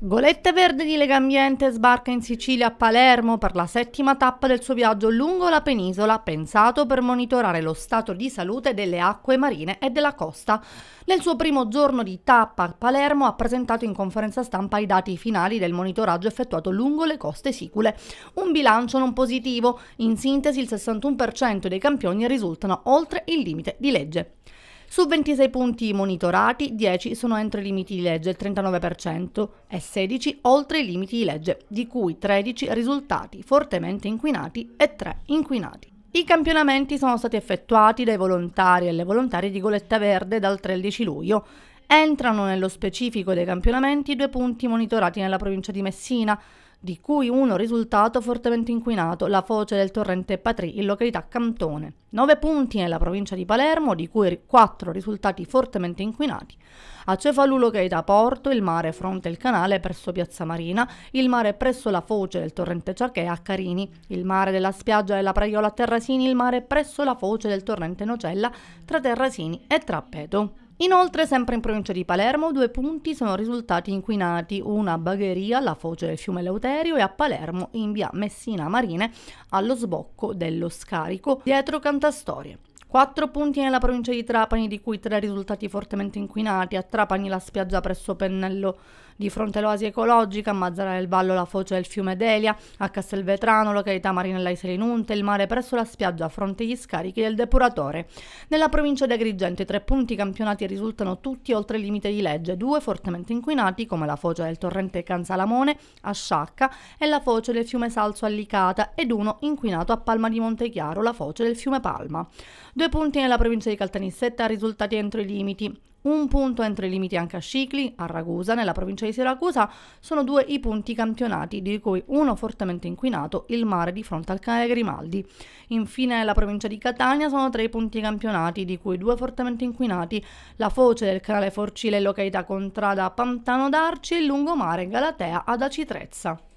Goletta Verde di Legambiente sbarca in Sicilia a Palermo per la settima tappa del suo viaggio lungo la penisola, pensato per monitorare lo stato di salute delle acque marine e della costa. Nel suo primo giorno di tappa a Palermo ha presentato in conferenza stampa i dati finali del monitoraggio effettuato lungo le coste sicule. Un bilancio non positivo, in sintesi il 61% dei campioni risultano oltre il limite di legge. Su 26 punti monitorati, 10 sono entro i limiti di legge, il 39%, e 16 oltre i limiti di legge, di cui 13 risultati fortemente inquinati e 3 inquinati. I campionamenti sono stati effettuati dai volontari e le volontarie di Goletta Verde dal 13 luglio. Entrano nello specifico dei campionamenti due punti monitorati nella provincia di Messina, di cui uno risultato fortemente inquinato, la foce del torrente Patri, in località Cantone. 9 punti nella provincia di Palermo, di cui 4 risultati fortemente inquinati. A Cefalù, località Porto, il mare fronte il canale presso Piazza Marina, il mare presso la foce del torrente Ciachea a Carini, il mare della spiaggia della Praiola a Terrasini, il mare presso la foce del torrente Nocella tra Terrasini e Trappeto. Inoltre, sempre in provincia di Palermo, due punti sono risultati inquinati, una a Bagheria, alla foce del fiume Leuterio e a Palermo, in via Messina Marine, allo sbocco dello scarico dietro Cantastorie. 4 punti nella provincia di Trapani, di cui 3 risultati fortemente inquinati. A Trapani la spiaggia presso Pennello di fronte all'oasi ecologica, a Mazzara del Vallo la foce del fiume Delia, a Castelvetrano, località Marinella Iserinunte, il mare presso la spiaggia a fronte agli scarichi del depuratore. Nella provincia di Agrigento i tre punti campionati risultano tutti oltre il limite di legge, due fortemente inquinati come la foce del torrente Cansalamone a Sciacca e la foce del fiume Salso a Licata ed uno inquinato a Palma di Montechiaro, la foce del fiume Palma. Due punti nella provincia di Caltanissetta risultati entro i limiti. Un punto entro i limiti anche a Scicli, a Ragusa, nella provincia di Siracusa, sono due i punti campionati, di cui uno fortemente inquinato, il mare di fronte al canale Grimaldi. Infine, nella provincia di Catania sono tre i punti campionati, di cui due fortemente inquinati, la foce del canale Forcile località Contrada Pantano d'Arci e il lungomare Galatea ad Acitrezza.